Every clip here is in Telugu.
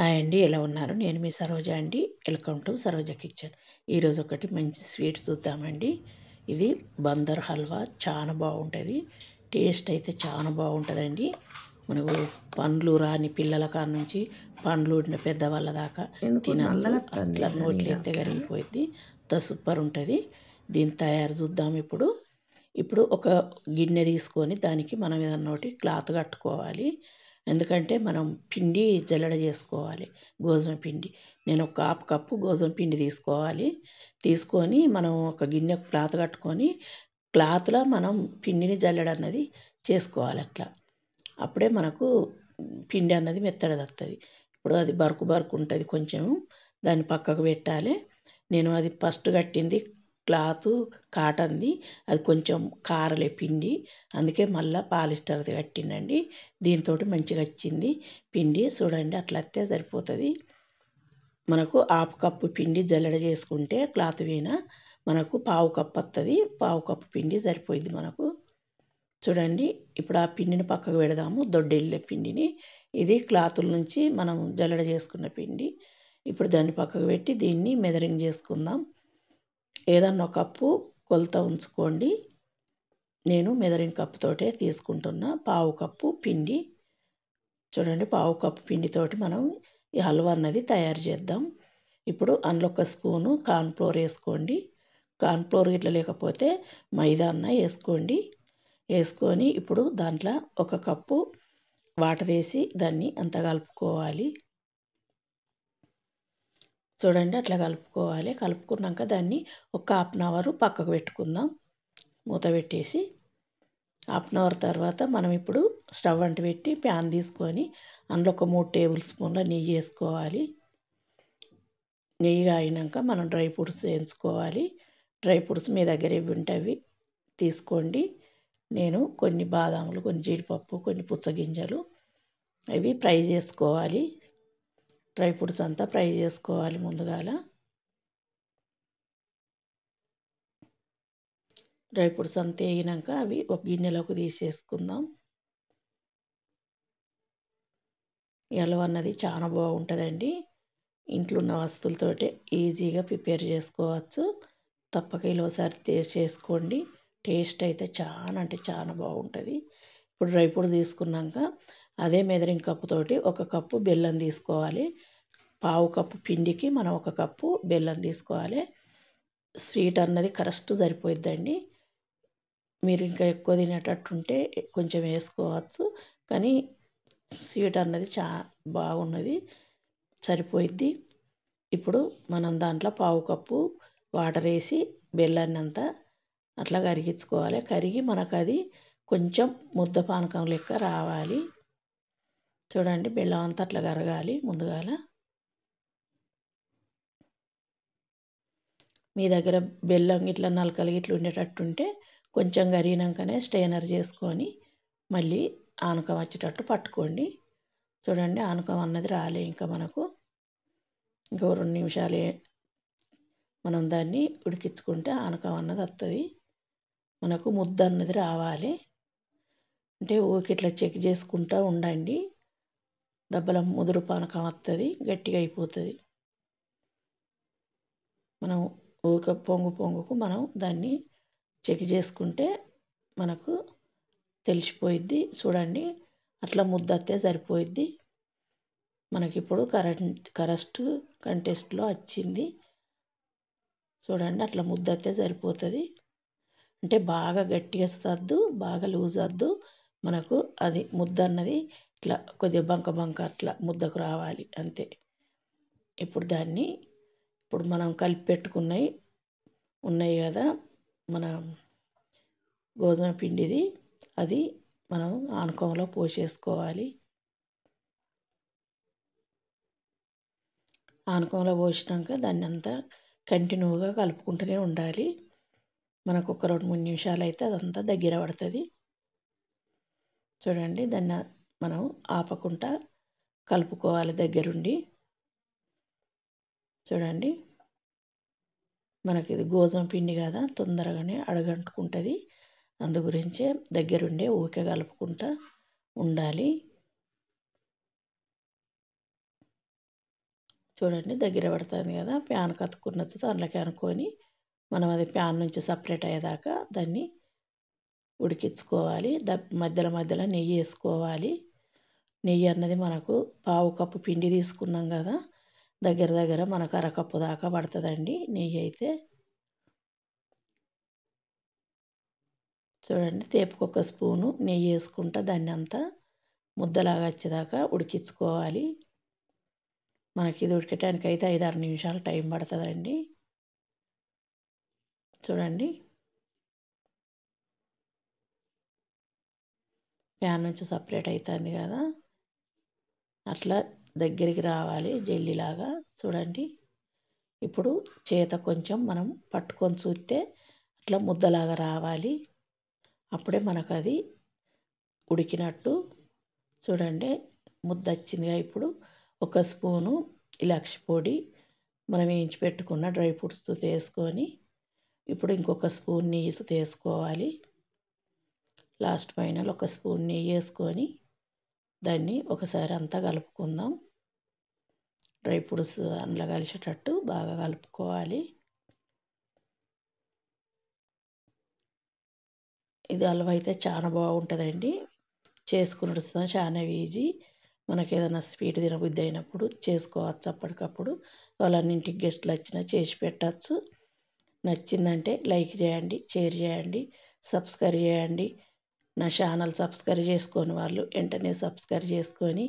హాయ్ అండి ఎలా ఉన్నారు నేను మీ సరోజ అండి వెల్కమ్ టు సరోజ కిచెన్ ఈరోజు ఒకటి మంచి స్వీట్ చూద్దామండి ఇది బందర్ హల్వా చాలా బాగుంటుంది టేస్ట్ అయితే చాలా బాగుంటుందండి మనకు పండ్లు రాని పిల్లల కాడ నుంచి పండ్లు ఉండిన పెద్దవాళ్ళ దాకా తినాలి అట్లా నోట్లు అయితే కరిగిపోయింది అంత సూపర్ ఉంటుంది దీన్ని తయారు చూద్దాం ఇప్పుడు ఇప్పుడు ఒక గిన్నె తీసుకొని దానికి మనం ఏదన్నోటి ఒకటి క్లాత్ కట్టుకోవాలి ఎందుకంటే మనం పిండి జల్లడ చేసుకోవాలి గోధుమ పిండి నేను ఒక హాఫ్ కప్పు గోధుమ పిండి తీసుకోవాలి తీసుకొని మనం ఒక గిన్నె క్లాత్ కట్టుకొని క్లాత్లో మనం పిండిని జల్లడ అన్నది చేసుకోవాలి అట్లా అప్పుడే మనకు పిండి అన్నది మెత్తగా వస్తుంది ఇప్పుడు అది బరుకు బరుకు ఉంటుంది కొంచెం దాన్ని పక్కకు పెట్టాలి నేను అది ఫస్ట్ కట్టింది క్లాతు కాటన్ది అది కొంచెం కారలే పిండి అందుకే మళ్ళీ పాలిస్టర్ది కట్టిండండి దీనితోటి మంచిగా వచ్చింది పిండి చూడండి అట్లా అత్తే సరిపోతుంది మనకు ఆపు కప్పు పిండి జల్లెడ చేసుకుంటే క్లాత్ వీన మనకు పావు కప్పు వస్తుంది పావు కప్పు పిండి సరిపోయింది మనకు చూడండి ఇప్పుడు ఆ పిండిని పక్కకు పెడదాము దొడ్డెళ్ళే పిండిని ఇది క్లాతుల నుంచి మనం జల్లెడ చేసుకున్న పిండి ఇప్పుడు దాన్ని పక్కకు పెట్టి దీన్ని మెదరింగ్ చేసుకుందాం ఏదన్నా ఒక కప్పు కొలత ఉంచుకోండి నేను మెజరింగ్ కప్పుతోటే తీసుకుంటున్నా పావు కప్పు పిండి చూడండి పావు కప్పు పిండితోటి మనం ఈ హల్వా అన్నది తయారు చేద్దాం ఇప్పుడు అందులో ఒక స్పూను కార్న్ఫ్లోర్ వేసుకోండి కార్న్ఫ్లోర్ ఇట్లా లేకపోతే మైదా అన్న వేసుకోండి వేసుకొని ఇప్పుడు దాంట్లో ఒక కప్పు వాటర్ వేసి దాన్ని అంత కలుపుకోవాలి చూడండి అట్లా కలుపుకోవాలి కలుపుకున్నాక దాన్ని ఒక హాఫ్ అన్ అవర్ పక్కకు పెట్టుకుందాం మూత పెట్టేసి హాఫ్ అన్ అవర్ తర్వాత మనం ఇప్పుడు స్టవ్ అంటు పెట్టి ప్యాన్ తీసుకొని అందులో ఒక మూడు టేబుల్ స్పూన్ల నెయ్యి వేసుకోవాలి నెయ్యి కాగినాక మనం డ్రై ఫ్రూట్స్ వేయించుకోవాలి డ్రై ఫ్రూట్స్ మీ దగ్గర ఇవి ఉంటాయి తీసుకోండి నేను కొన్ని బాదాములు కొన్ని జీడిపప్పు కొన్ని పుచ్చగింజలు అవి ఫ్రై చేసుకోవాలి డ్రై ఫ్రూట్స్ అంతా ఫ్రై చేసుకోవాలి ముందుగాల డ్రై ఫ్రూట్స్ అంతా వేగినాక అవి ఒక గిన్నెలోకి తీసేసుకుందాం ఎలవ అన్నది చాలా బాగుంటుందండి ఇంట్లో ఉన్న వస్తువులతోటే ఈజీగా ప్రిపేర్ చేసుకోవచ్చు తప్పక ఇలాసారి టేస్ట్ చేసుకోండి టేస్ట్ అయితే చాలా అంటే చాలా బాగుంటుంది ఇప్పుడు డ్రై ఫ్రూట్ తీసుకున్నాక అదే మెదరింగ్ కప్పుతోటి ఒక కప్పు బెల్లం తీసుకోవాలి పావు కప్పు పిండికి మనం ఒక కప్పు బెల్లం తీసుకోవాలి స్వీట్ అన్నది కరెక్ట్ సరిపోయిద్దండి మీరు ఇంకా ఎక్కువ తినేటట్టు ఉంటే కొంచెం వేసుకోవచ్చు కానీ స్వీట్ అన్నది చా బాగున్నది సరిపోయిద్ది ఇప్పుడు మనం దాంట్లో పావు కప్పు వాటర్ వేసి బెల్లాన్ని అంతా అట్లా కరిగించుకోవాలి కరిగి మనకు అది కొంచెం ముద్ద పానకం లెక్క రావాలి చూడండి బెల్లం అంతా అట్లా కరగాలి ముందుగాల మీ దగ్గర బెల్లం ఇట్లా నలకలు ఇట్లా ఉండేటట్టుంటే కొంచెం కరిగినాకనే స్టైనర్ చేసుకొని మళ్ళీ ఆనకం వచ్చేటట్టు పట్టుకోండి చూడండి ఆనకం అన్నది రాలే ఇంకా మనకు ఇంకో రెండు నిమిషాలే మనం దాన్ని ఉడికించుకుంటే ఆనకం అన్నది వస్తుంది మనకు ముద్ద అన్నది రావాలి అంటే ఊకి ఇట్లా చెక్ చేసుకుంటూ ఉండండి దెబ్బల ముదురు పానకం వస్తుంది గట్టిగా అయిపోతుంది మనం ఊక పొంగు పొంగుకు మనం దాన్ని చెక్ చేసుకుంటే మనకు తెలిసిపోయిద్ది చూడండి అట్లా ముద్దతే సరిపోయిద్ది మనకిప్పుడు కరెంట్ కరెస్ట్ కంటెస్ట్లో వచ్చింది చూడండి అట్లా ముద్దతే సరిపోతుంది అంటే బాగా గట్టిగా వస్తుంది బాగా లూజ్ వద్దు మనకు అది ముద్ద అన్నది ఇట్లా కొద్దిగా బంక బంక అట్లా ముద్దకు రావాలి అంతే ఇప్పుడు దాన్ని ఇప్పుడు మనం కలిపి పెట్టుకున్నవి ఉన్నాయి కదా మన గోధుమ పిండిది అది మనం ఆనకంలో పోసేసుకోవాలి ఆనకంలో పోసినాక దాన్ని అంతా కంటిన్యూగా కలుపుకుంటూనే ఉండాలి మనకు ఒక రెండు మూడు నిమిషాలు అయితే అదంతా దగ్గర పడుతుంది చూడండి దాన్ని మనం ఆపకుండా కలుపుకోవాలి దగ్గరుండి చూడండి మనకి ఇది గోధుమ పిండి కదా తొందరగానే అడగంటుకుంటుంది అందు గురించే దగ్గరుండే ఊకే కలుపుకుంటా ఉండాలి చూడండి దగ్గర పడుతుంది కదా ప్యాన్ కతుక్కున్నచ్చు దాంట్లోకి అనుకొని మనం అది ప్యాన్ నుంచి సపరేట్ అయ్యేదాకా దాన్ని ఉడికించుకోవాలి మధ్యలో మధ్యలో నెయ్యి వేసుకోవాలి నెయ్యి అన్నది మనకు పావు కప్పు పిండి తీసుకున్నాం కదా దగ్గర దగ్గర మనకు అరకప్పు దాకా పడుతుందండి నెయ్యి అయితే చూడండి తేపుకు ఒక స్పూను నెయ్యి వేసుకుంటా దాన్ని అంతా ముద్దలాగా వచ్చేదాకా ఉడికించుకోవాలి మనకి ఇది ఉడికటానికి అయితే ఐదారు నిమిషాలు టైం పడుతుందండి చూడండి ప్యాన్ నుంచి సపరేట్ అవుతుంది కదా అట్లా దగ్గరికి రావాలి జల్లిలాగా చూడండి ఇప్పుడు చేత కొంచెం మనం పట్టుకొని చూస్తే అట్లా ముద్దలాగా రావాలి అప్పుడే మనకు అది ఉడికినట్టు చూడండి ముద్ద వచ్చిందిగా ఇప్పుడు ఒక స్పూను ఇలాక్ష పొడి మనం వేయించి పెట్టుకున్న డ్రై ఫ్రూట్స్ తీసుకొని ఇప్పుడు ఇంకొక స్పూన్ నెయ్యి తీసుకోవాలి లాస్ట్ ఫైనల్ ఒక స్పూన్ నెయ్యి వేసుకొని దాన్ని ఒకసారి అంతా కలుపుకుందాం డ్రై ఫ్రూట్స్ అందులో కలిసేటట్టు బాగా కలుపుకోవాలి ఇది హల్వా అయితే చాలా బాగుంటుందండి చేసుకుని చాలా ఈజీ మనకి ఏదైనా స్వీట్ తినబుద్ధి అయినప్పుడు చేసుకోవచ్చు అప్పటికప్పుడు వాళ్ళన్నింటికి గెస్ట్లు వచ్చినా చేసి పెట్టచ్చు నచ్చిందంటే లైక్ చేయండి షేర్ చేయండి సబ్స్క్రైబ్ చేయండి నా ఛానల్ సబ్స్క్రైబ్ చేసుకోని వాళ్ళు వెంటనే సబ్స్క్రైబ్ చేసుకొని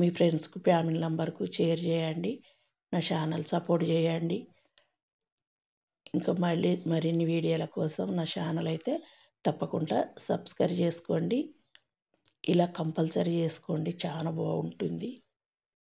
మీ ఫ్రెండ్స్కు ఫ్యామిలీ మెంబర్కు షేర్ చేయండి నా ఛానల్ సపోర్ట్ చేయండి ఇంకా మళ్ళీ మరిన్ని వీడియోల కోసం నా ఛానల్ అయితే తప్పకుండా సబ్స్క్రైబ్ చేసుకోండి ఇలా కంపల్సరీ చేసుకోండి చాలా బాగుంటుంది